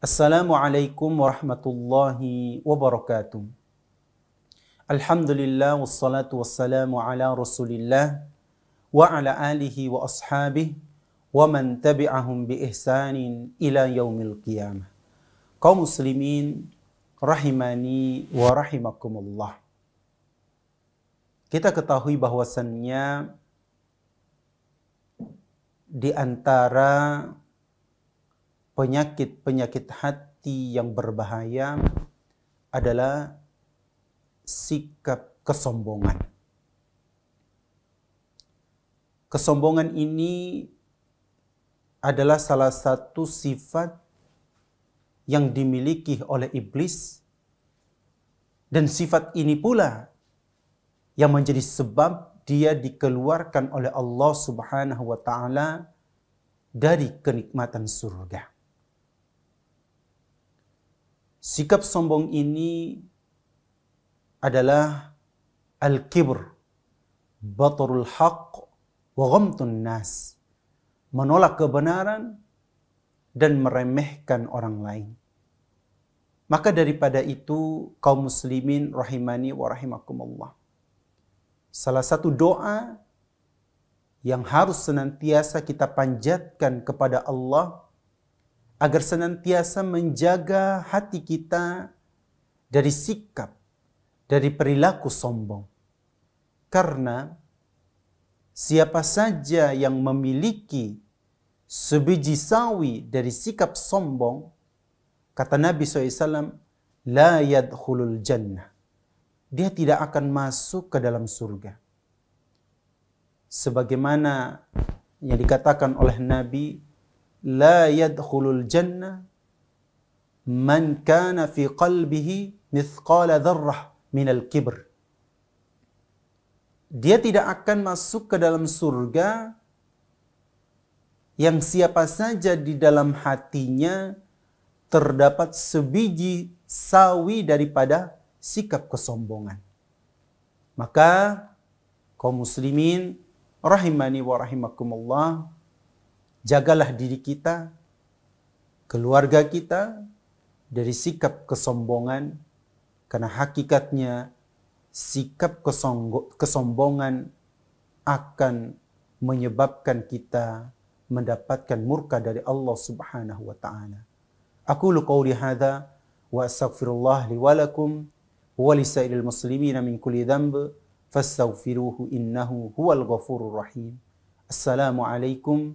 السلام عليكم ورحمة الله وبركاته الحمد لله والصلاة والسلام على رسول الله وعلى آله وأصحابه ومن تبعهم بإحسان إلى يوم القيامة قوم مسلمين رحماني ورحمكم الله kita ketahui bahwasannya di antara penyakit-penyakit hati yang berbahaya adalah sikap kesombongan. Kesombongan ini adalah salah satu sifat yang dimiliki oleh iblis dan sifat ini pula yang menjadi sebab dia dikeluarkan oleh Allah Subhanahu wa taala dari kenikmatan surga. Sikap sombong ini adalah al-kibr, batarul haq wa ghamtun nas. Menolak kebenaran dan meremehkan orang lain. Maka daripada itu kaum muslimin rahimani wa rahimakumullah. Salah satu doa yang harus senantiasa kita panjatkan kepada Allah agar senantiasa menjaga hati kita dari sikap, dari perilaku sombong. Karena siapa saja yang memiliki sebiji sawi dari sikap sombong, kata Nabi SAW, la yadkhulul jannah. Dia tidak akan masuk ke dalam surga. Sebagaimana yang dikatakan oleh Nabi لا يدخل الجنة من كان في قلبه مثقال ذرة من الكبر. Dia tidak akan masuk ke dalam surga yang siapa saja di dalam hatinya terdapat sebiji sawi daripada sikap kesombongan. Maka kaum muslimin rahimani wa rahimakumullah jagalah diri kita, keluarga kita dari sikap kesombongan karena hakikatnya sikap kesombongan akan menyebabkan kita mendapatkan murka dari Allah Subhanahu wa taala. Aku lu qauli wa astaghfirullah li wa lakum wa lisairil min kulli dhanb fastaghfiruhu innahu huwal ghafurur rahim. Assalamu alaikum